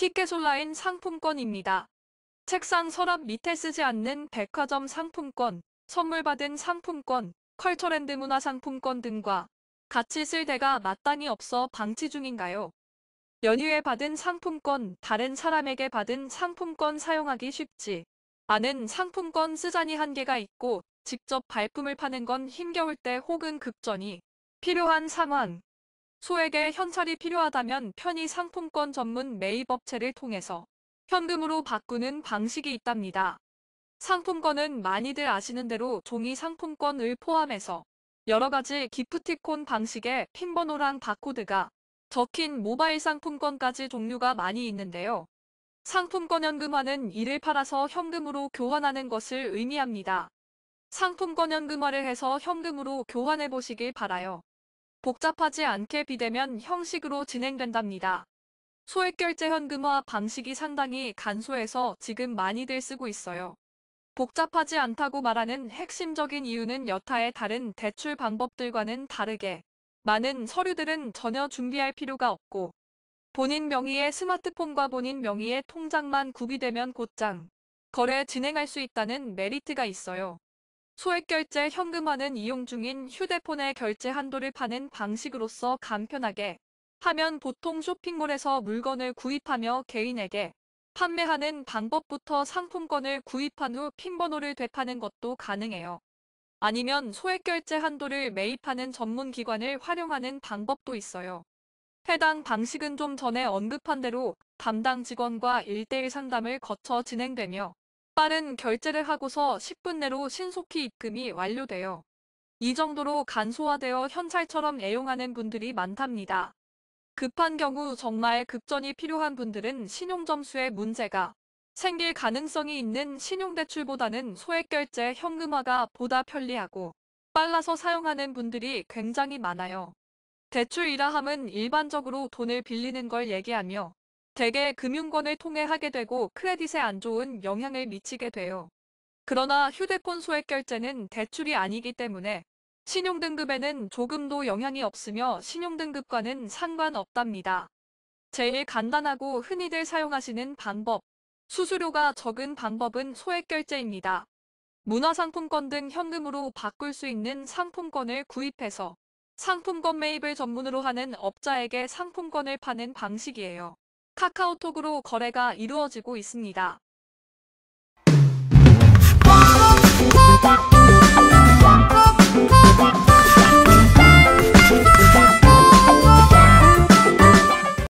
티켓 온라인 상품권입니다. 책상 서랍 밑에 쓰지 않는 백화점 상품권, 선물 받은 상품권, 컬처랜드 문화 상품권 등과 같이 쓸 데가 마땅히 없어 방치 중인가요? 연휴에 받은 상품권, 다른 사람에게 받은 상품권 사용하기 쉽지 않은 상품권 쓰자니 한계가 있고 직접 발품을 파는 건 힘겨울 때 혹은 급전이 필요한 상황, 소액의 현찰이 필요하다면 편의 상품권 전문 매입업체를 통해서 현금으로 바꾸는 방식이 있답니다. 상품권은 많이들 아시는 대로 종이 상품권을 포함해서 여러 가지 기프티콘 방식의 핀번호랑 바코드가 적힌 모바일 상품권까지 종류가 많이 있는데요. 상품권 현금화는 이를 팔아서 현금으로 교환하는 것을 의미합니다. 상품권 현금화를 해서 현금으로 교환해 보시길 바라요. 복잡하지 않게 비대면 형식으로 진행된답니다. 소액결제 현금화 방식이 상당히 간소해서 지금 많이들 쓰고 있어요. 복잡하지 않다고 말하는 핵심적인 이유는 여타의 다른 대출 방법들과는 다르게 많은 서류들은 전혀 준비할 필요가 없고 본인 명의의 스마트폰과 본인 명의의 통장만 구비되면 곧장 거래 진행할 수 있다는 메리트가 있어요. 소액 결제 현금화는 이용 중인 휴대폰의 결제 한도를 파는 방식으로서 간편하게 하면 보통 쇼핑몰에서 물건을 구입하며 개인에게 판매하는 방법부터 상품권을 구입한 후 핀번호를 되파는 것도 가능해요. 아니면 소액 결제 한도를 매입하는 전문 기관을 활용하는 방법도 있어요. 해당 방식은 좀 전에 언급한 대로 담당 직원과 일대일 상담을 거쳐 진행되며 빠른 결제를 하고서 10분 내로 신속히 입금이 완료되어이 정도로 간소화되어 현찰처럼 애용하는 분들이 많답니다. 급한 경우 정말 급전이 필요한 분들은 신용점수에 문제가 생길 가능성이 있는 신용대출보다는 소액결제 현금화가 보다 편리하고 빨라서 사용하는 분들이 굉장히 많아요. 대출이라 함은 일반적으로 돈을 빌리는 걸 얘기하며 대개 금융권을 통해 하게 되고 크레딧에 안 좋은 영향을 미치게 돼요. 그러나 휴대폰 소액 결제는 대출이 아니기 때문에 신용등급에는 조금도 영향이 없으며 신용등급과는 상관없답니다. 제일 간단하고 흔히들 사용하시는 방법, 수수료가 적은 방법은 소액 결제입니다. 문화상품권 등 현금으로 바꿀 수 있는 상품권을 구입해서 상품권 매입을 전문으로 하는 업자에게 상품권을 파는 방식이에요. 카카오톡으로 거래가 이루어지고 있습니다.